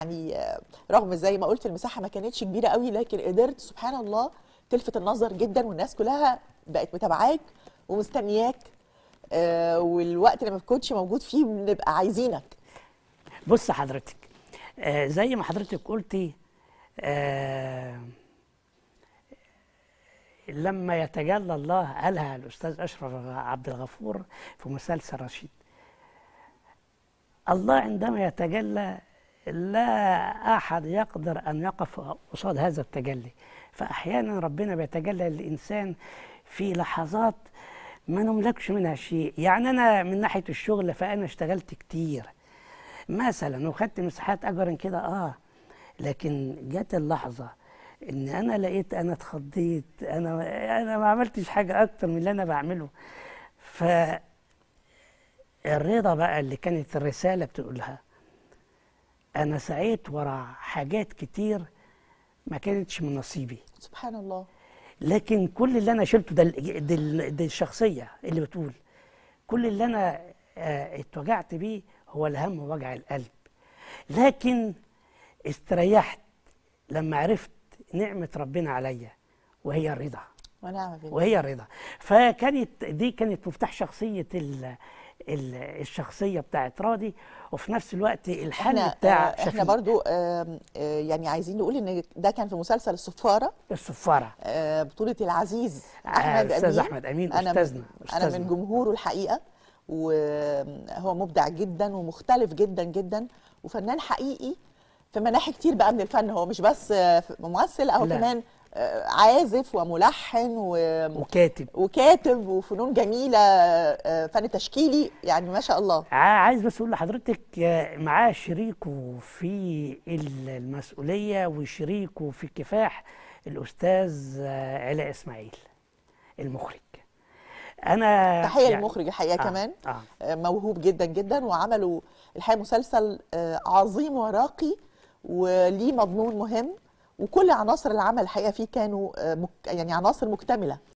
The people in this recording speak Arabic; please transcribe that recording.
يعني آه، رغم زي ما قلت المساحه ما كانتش كبيره قوي لكن قدرت سبحان الله تلفت النظر جدا والناس كلها بقت متابعاك ومستنياك آه، والوقت اللي ما بتكونش موجود فيه بنبقى عايزينك بص حضرتك آه، زي ما حضرتك قلتي لما يتجلى الله قالها الاستاذ اشرف عبد الغفور في مسلسل رشيد الله عندما يتجلى لا أحد يقدر أن يقف قصاد هذا التجلي فأحيانا ربنا بيتجلى للإنسان في لحظات ما نملكش منها شيء يعني أنا من ناحية الشغل فأنا اشتغلت كتير مثلا وخدت مساحات أجرا كده آه لكن جت اللحظة إن أنا لقيت أنا اتخضيت أنا أنا ما عملتش حاجة أكتر من اللي أنا بعمله ف الرضا بقى اللي كانت الرسالة بتقولها انا سعيت ورا حاجات كتير ما كانتش من نصيبي سبحان الله لكن كل اللي انا شلته ده دي الشخصيه اللي بتقول كل اللي انا آه، اتوجعت بيه هو الهم وجع القلب لكن استريحت لما عرفت نعمه ربنا عليا وهي الرضا ونعم بالله وهي رضا فكانت دي كانت مفتاح شخصيه ال الشخصيه بتاعت راضي وفي نفس الوقت الحل بتاع بتاع آه، احنا برضو آه، يعني عايزين نقول ان ده كان في مسلسل الصفاره الصفاره آه، بطوله العزيز احمد استاذ أمين. احمد امين أنا استاذنا انا من جمهوره الحقيقه وهو مبدع جدا ومختلف جدا جدا وفنان حقيقي في مناحي كتير بقى من الفن هو مش بس ممثل او كمان عازف وملحن و... وكاتب وكاتب وفنون جميله آه، فن تشكيلي يعني ما شاء الله عايز بس اقول لحضرتك آه، معاه شريكه في المسؤوليه وشريكه في الكفاح الاستاذ آه، علاء اسماعيل المخرج انا تحيه يعني للمخرج الحقيقه آه كمان آه موهوب جدا جدا وعملوا الحقيقه مسلسل عظيم وراقي وليه مضمون مهم وكل عناصر العمل الحقيقه فيه كانوا آه، يعني عناصر مكتمله